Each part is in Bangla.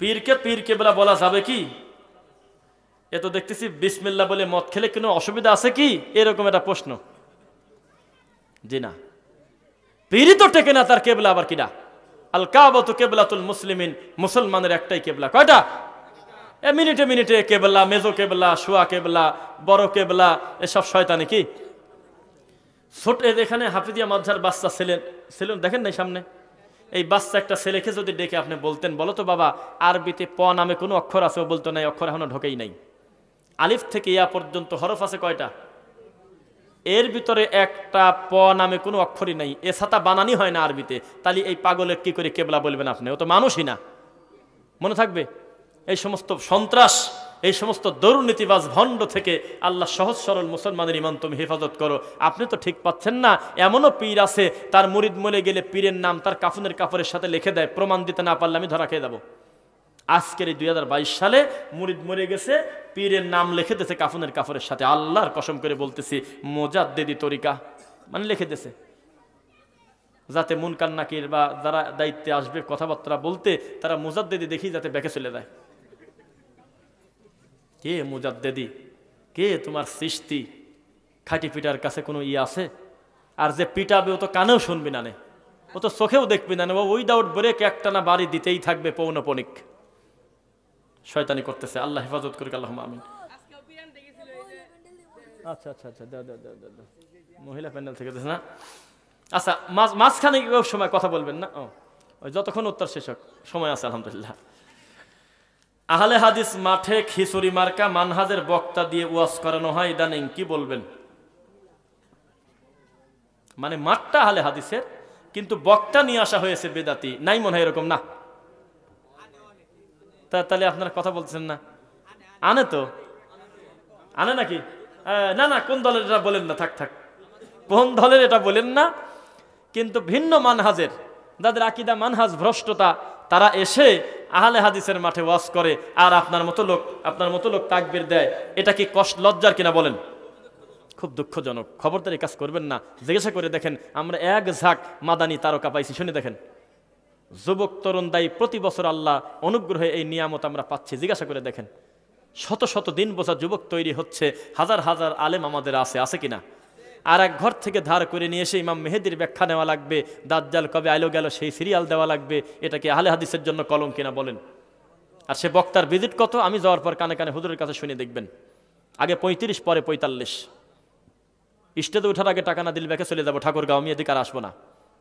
পীরকে পীর কেবলা বলা যাবে কি এ তো দেখতেছি বিসমিল্লা বলে মদ খেলে কোনো অসুবিধা আছে কি এরকম একটা প্রশ্ন জি না পীরই তো টেকে না তার কেবলা আবার কিনা আল কাবত কেবলাতুল মুসলিমিন মুসলমানের একটাই কেবলা কয়টা এ মিনিটে মিনিটে কেবলা মেজো কেবলা শোয়া কেবলা বড় কেবলা এসব শয়তা নাকি ছোট এখানে হাফিজিয়া মাঝার বাচ্চা ছিলেন ছিলেন দেখেন নাই সামনে এই বাচ্চা একটা ছেলেকে যদি ডেকে আপনি বলতেন বলো তো বাবা আরবিতে প নামে কোনো অক্ষর আছে ও বলতো নাই অক্ষর এখনো ঢোকেই নাই আলিফ থেকে ইয়া পর্যন্ত হরফ আছে কয়টা এর ভিতরে একটা প নামে কোনো অক্ষরই নাই এ ছাতা বানানি হয় না আরবিতে তাহলে এই পাগলের কি করে কেবলা বলবেন আপনি ও তো মানুষই না মনে থাকবে এই সমস্ত সন্ত্রাস এই সমস্ত দুর্নীতিবাজ ভণ্ড থেকে আল্লাহ সহজ সরল মুসলমানের ইমান তুমি হেফাজত করো আপনি তো ঠিক পাচ্ছেন না এমনও পীর আছে তার মুরিদ মলে গেলে পীরের নাম তার কাফনের কাপড়ের সাথে লিখে দেয় প্রমাণ দিতে না পারলে আমি ধরা খেয়ে যাবো আজকের এই দুই সালে মুরিদ মরে গেছে পীরের নাম লিখে দিয়েছে কাফনের কাফরের সাথে আল্লাহর কসম করে বলতেছি দেদি তরিকা মানে লিখে দিয়েছে যাতে কান্নাকির বা যারা দায়িত্বে আসবে কথাবার্তা বলতে তারা দেদি দেখি যাতে ব্যাকে চলে যায় কে মুজাদ্দেদি কে তোমার সৃষ্টি খাটি পিটার কাছে কোনো ই আছে আর যে পিটাবে ও তো কানেও শুনবি না নে ও তো চোখেও দেখবি না ও উইদাউট ব্রেক একটানা বাড়ি দিতেই থাকবে পৌনপণিক শয়তানি করতেছে আল্লাহ হেফাজত করি আল্লাহ আমিন আচ্ছা আচ্ছা আচ্ছা মহিলা প্যান্ডেল থেকে না আচ্ছা মাঝখানে সময় কথা বলবেন না ও যতক্ষণ উত্তর শেষ হোক সময় আছে আলহামদুলিল্লাহ আহলে হাদিস মাঠে খিচুড়ি মার্কা মানহাজের বক্তা দিয়ে ওয়াজ করানো হয় ইদানিং কি বলবেন মানে মাঠটা আহলে হাদিসের কিন্তু বক্তা নিয়ে আসা হয়েছে বেদাতি নাই মনে হয় এরকম না তা তাহলে আপনারা কথা বলছেন না আনে তো আনে নাকি না না কোন দলের এটা বলেন না থাক থাক কোন দলের এটা বলেন না কিন্তু ভিন্ন মানহাজের যাদের আকিদা মানহাজ ভ্রষ্টতা তারা এসে আহলে হাদিসের মাঠে ওয়াজ করে আর আপনার মতো লোক আপনার মতো লোক তাকবির দেয় এটা কি কষ্ট লজ্জার কিনা বলেন খুব দুঃখজনক খবরদারি কাজ করবেন না জিজ্ঞাসা করে দেখেন আমরা এক ঝাঁক মাদানি তারকা পাইছি শুনে দেখেন যুবক তরুণ দায়ী প্রতি বছর আল্লাহ অনুগ্রহে এই নিয়ামত আমরা পাচ্ছি জিজ্ঞাসা করে দেখেন শত শত দিন বোঝা যুবক তৈরি হচ্ছে হাজার হাজার আলেম আমাদের আছে আছে কিনা আর এক ঘর থেকে ধার করে নিয়ে এসে ইমাম মেহেদির ব্যাখ্যা নেওয়া লাগবে দাজ্জাল কবে আইলো গেল সেই সিরিয়াল দেওয়া লাগবে এটাকে আহলে হাদিসের জন্য কলম কিনা বলেন আর সে বক্তার ভিজিট কত আমি যাওয়ার পর কানে কানে হুজুরের কাছে শুনে দেখবেন আগে পঁয়ত্রিশ পরে পঁয়তাল্লিশ স্টেজে ওঠার আগে টাকা না দিল ব্যাখে চলে যাবো ঠাকুরগাঁও আমি এদিকে আর আসবো না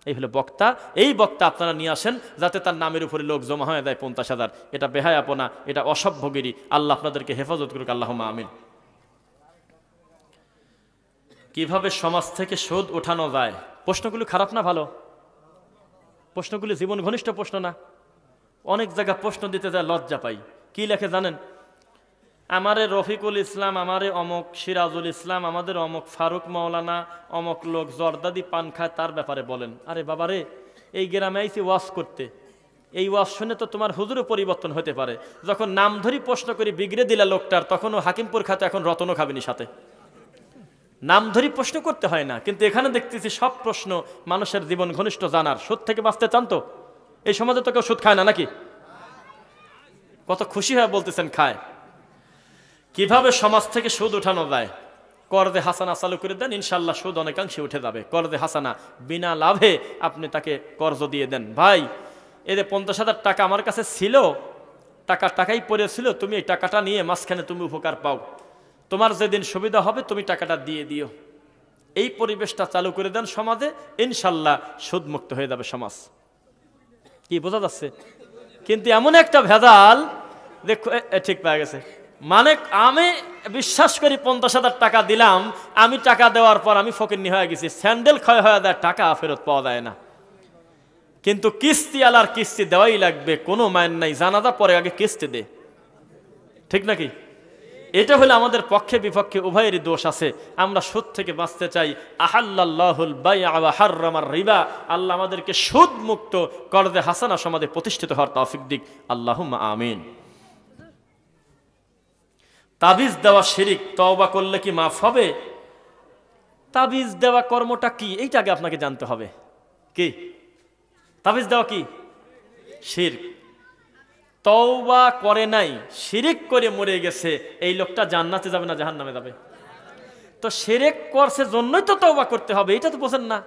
এই হলো বক্তা এই বক্তা আপনারা নিয়ে আসেন যাতে তার নামের উপরে লোক জমা হয়ে যায় পঞ্চাশ হাজার এটা বেহায় আপনা এটা অসভ্যগিরি আল্লাহ আপনাদেরকে হেফাজত করুক আল্লাহ আমিন কিভাবে সমাজ থেকে সুদ ওঠানো যায় প্রশ্নগুলো খারাপ না ভালো প্রশ্নগুলি জীবন ঘনিষ্ঠ প্রশ্ন না অনেক জায়গা প্রশ্ন দিতে যায় লজ্জা পাই কি লেখে জানেন আমারে রফিকুল ইসলাম আমারে অমক সিরাজুল ইসলাম আমাদের অমক ফারুক মাওলানা অমক লোক জর্দাদি পান খায় তার ব্যাপারে বলেন আরে বাবারে এই গ্রামে আইসি ওয়াশ করতে এই ওয়াস শুনে তো তোমার হুজুরও পরিবর্তন হতে পারে যখন নাম ধরি প্রশ্ন করি বিগড়ে দিলা লোকটার তখনও হাকিমপুর খাতে এখন রতনও খাবেনি সাথে নাম ধরি প্রশ্ন করতে হয় না কিন্তু এখানে দেখতেছি সব প্রশ্ন মানুষের জীবন ঘনিষ্ঠ জানার সুদ থেকে বাঁচতে চান তো এই সমাজে তো কেউ সুদ খায় না নাকি কত খুশি হয়ে বলতেছেন খায় কিভাবে সমাজ থেকে সুদ উঠানো যায় করদে হাসানা চালু করে দেন ইনশাল্লাহ সুদ অনেকাংশে উঠে যাবে করদে হাসানা বিনা লাভে আপনি তাকে কর্জ দিয়ে দেন ভাই এদের পঞ্চাশ হাজার টাকা আমার কাছে ছিল টাকা টাকাই পড়েছিল তুমি এই টাকাটা নিয়ে মাঝখানে তুমি উপকার পাও তোমার যেদিন সুবিধা হবে তুমি টাকাটা দিয়ে দিও এই পরিবেশটা চালু করে দেন সমাজে ইনশাল্লাহ সুদমুক্ত হয়ে যাবে সমাজ কি বোঝা যাচ্ছে কিন্তু এমন একটা ভেজাল দেখো ঠিক পাওয়া গেছে মানে আমি বিশ্বাস করি পঞ্চাশ হাজার টাকা দিলাম আমি টাকা দেওয়ার পর আমি নিয়ে হয়ে গেছি স্যান্ডেল ক্ষয় হয়ে দেয় টাকা ফেরত পাওয়া যায় না কিন্তু কিস্তি আলার কিস্তি দেওয়াই লাগবে কোনো মায়ের নাই যা পরে আগে কিস্তি দে ঠিক নাকি এটা হলে আমাদের পক্ষে বিপক্ষে উভয়েরই দোষ আছে আমরা সুদ থেকে বাঁচতে চাই আহাল্লাহুল বাইয়াহার রিবা আল্লাহ আমাদেরকে সুদ মুক্ত করদে হাসানা সমাজে প্রতিষ্ঠিত হওয়ার তৌফিক দিক আল্লাহ আমিন তাবিজ দেওয়া শিরিক তওবা করলে কি মাফ হবে তাবিজ দেওয়া কর্মটা কি এইটা আগে আপনাকে জানতে হবে কি তাবিজ দেওয়া কি শির্ক তওবা করে নাই শিরিক করে মরে গেছে এই লোকটা জান্নাতে যাবে না জাহান নামে যাবে তো সেরেক করছে জন্যই তো তওবা করতে হবে এটা তো বোঝেন না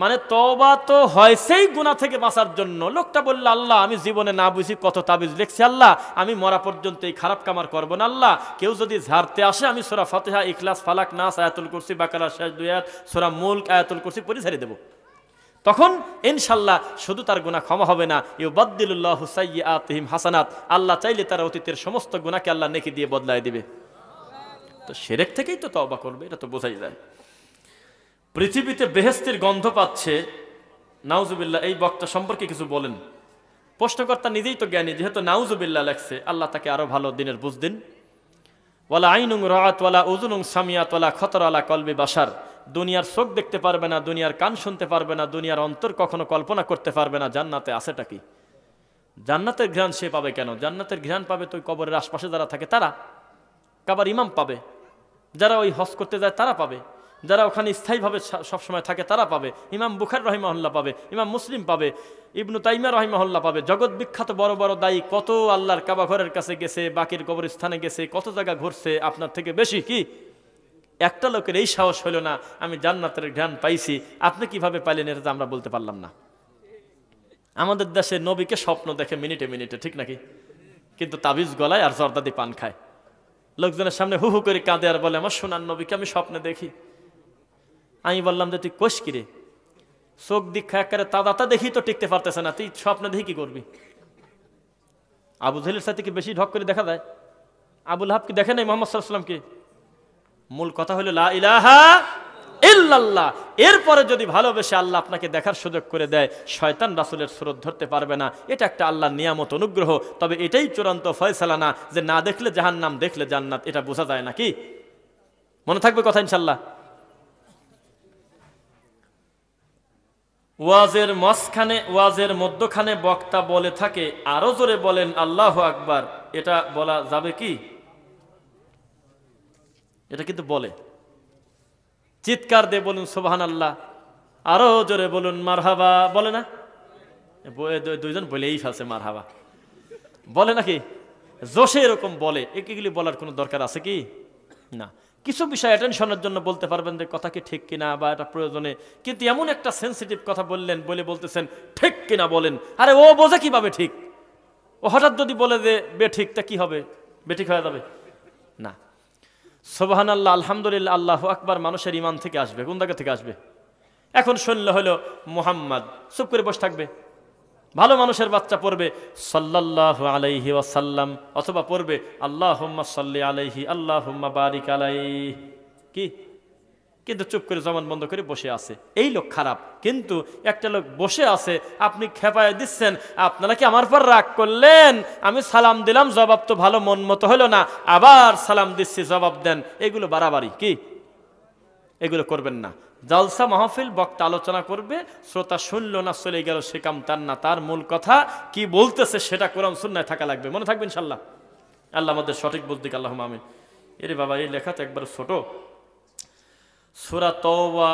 মানে তওবা তো হয়েছেই গুণা থেকে বাঁচার জন্য লোকটা বলল আল্লাহ আমি জীবনে না বুঝি কত তাবিজ লিখছি আল্লাহ আমি মরা পর্যন্ত এই খারাপ কামার করবো না আল্লাহ কেউ যদি ঝাড়তে আসে আমি সোরা ফতেহা ইখলাস ফালাক নাস আয়াতুল কুরসি বাকালা শেষ দুয়াত সোরা মুল্ক আয়াতুল কুরসি পরি ঝাড়িয়ে দেবো তখন ইনশাল্লাহ শুধু তার গুণা ক্ষমা হবে না ইউ বদ্দিল্লাহ সাইয়ে আতহিম হাসানাত আল্লাহ চাইলে তার অতীতের সমস্ত গুণাকে আল্লাহ নেকি দিয়ে বদলায় দিবে তো সেরেক থেকেই তো তবা করবে এটা তো বোঝাই যায় পৃথিবীতে বেহেস্তির গন্ধ পাচ্ছে নাউজুবিল্লাহ এই বক্তা সম্পর্কে কিছু বলেন প্রশ্নকর্তা নিজেই তো জ্ঞানী যেহেতু নাউজুবিল্লাহ লেখছে আল্লাহ তাকে আরও ভালো দিনের বুঝ দিন ওয়ালা আইনুং রাত ওয়ালা উজুনুং সামিয়াত ওয়ালা খতর আলা কলবি বাসার দুনিয়ার চোখ দেখতে পারবে না দুনিয়ার কান শুনতে পারবে না দুনিয়ার অন্তর কখনো কল্পনা করতে পারবে না জান্নাতে আসেটা কি জান্নাতের ঘ্রাণ সে পাবে কেন জান্নাতের ঘ্রাণ পাবে তো কবরের আশপাশে যারা থাকে তারা কাবার ইমাম পাবে যারা ওই হজ করতে যায় তারা পাবে যারা ওখানে স্থায়ীভাবে সবসময় থাকে তারা পাবে ইমাম বুখার রহিমহল্লা পাবে ইমাম মুসলিম পাবে ইবনু তাইমা রহিমহল্লা পাবে জগৎ বিখ্যাত বড় বড় দায়ী কত আল্লাহর কাবা ঘরের কাছে গেছে বাকির কবরস্থানে গেছে কত জায়গা ঘুরছে আপনার থেকে বেশি কি একটা লোকের এই সাহস হলো না আমি জান্নাতের জ্ঞান পাইছি আপনি কিভাবে পাইলেন এটা তো আমরা বলতে পারলাম না আমাদের দেশে নবীকে স্বপ্ন দেখে মিনিটে মিনিটে ঠিক নাকি কিন্তু তাবিজ গলায় আর জর্দাদি পান খায় লোকজনের সামনে হু হু করে কাঁদে আর বলে আমার সোনার নবীকে আমি স্বপ্নে দেখি আমি বললাম যে তুই কোষ কিরে চোখ দীক্ষা একেবারে তাদাতা দেখি তো টিকতে পারতেছে না তুই স্বপ্নে দেখি কি করবি আবু জহিলের সাথে কি বেশি ঢক করে দেখা দেয় আবুল হাবকে কি দেখে নাই মোহাম্মদ সাল্লামকে মূল কথা হলো লা ইলাহা ইল্লাল্লাহ এরপরে যদি ভালোবেসে আল্লাহ আপনাকে দেখার সুযোগ করে দেয় শয়তান রাসুলের স্রোত ধরতে পারবে না এটা একটা আল্লাহ নিয়ামত অনুগ্রহ তবে এটাই চূড়ান্ত ফয়সালা না যে না দেখলে জাহান নাম দেখলে জান্নাত এটা বোঝা যায় নাকি মনে থাকবে কথা ইনশাল্লাহ ওয়াজের মাঝখানে ওয়াজের মধ্যখানে বক্তা বলে থাকে আরো জোরে বলেন আল্লাহ আকবার এটা বলা যাবে কি এটা কিন্তু বলে চিৎকার দিয়ে বলুন সোভান আল্লাহ আরো জোরে বলুন মারহাবা বলে না দুইজন বলেই ফেলছে মারহাবা বলে নাকি জোশে এরকম বলে এগুলি বলার কোনো দরকার আছে কি না কিছু বিষয় অ্যাটেনশনের জন্য বলতে পারবেন যে কথা কি ঠিক কিনা বা এটা প্রয়োজনে কিন্তু এমন একটা সেন্সিটিভ কথা বললেন বলে বলতেছেন ঠিক কিনা বলেন আরে ও বোঝে কিভাবে ঠিক ও হঠাৎ যদি বলে যে ঠিক তা কি হবে বে ঠিক হয়ে যাবে না সোবাহান আল্লাহ আলহামদুলিল্লাহ আল্লাহ আকবার মানুষের ইমান থেকে আসবে কোন দাগা থেকে আসবে এখন শুনলে হলো মোহাম্মদ চুপ করে বসে থাকবে ভালো মানুষের বাচ্চা পড়বে সাল্লাহ আলাইহি ওয়াসাল্লাম অথবা পড়বে আল্লাহ সাল্লি আলাইহি আল্লাহ বারিক আলাই কি কিন্তু চুপ করে জবান বন্ধ করে বসে আছে এই লোক খারাপ কিন্তু একটা লোক বসে আছে আপনি খেপায় দিচ্ছেন আপনারা কি আমার পর রাগ করলেন আমি সালাম দিলাম জবাব তো ভালো মন মতো হলো না আবার সালাম দিচ্ছি জবাব দেন এগুলো বাড়াবাড়ি কি এগুলো করবেন না জালসা মাহফিল বক্তা আলোচনা করবে শ্রোতা শুনল না চলে গেল সে কাম তার না তার মূল কথা কি বলতেছে সেটা কোরআন শুননায় থাকা লাগবে মনে থাকবেন ইনশাল্লাহ আল্লাহ আমাদের সঠিক বলতে আল্লাহ মামিন এরে বাবা এই লেখা তো একবার ছোটো सूरह तौबा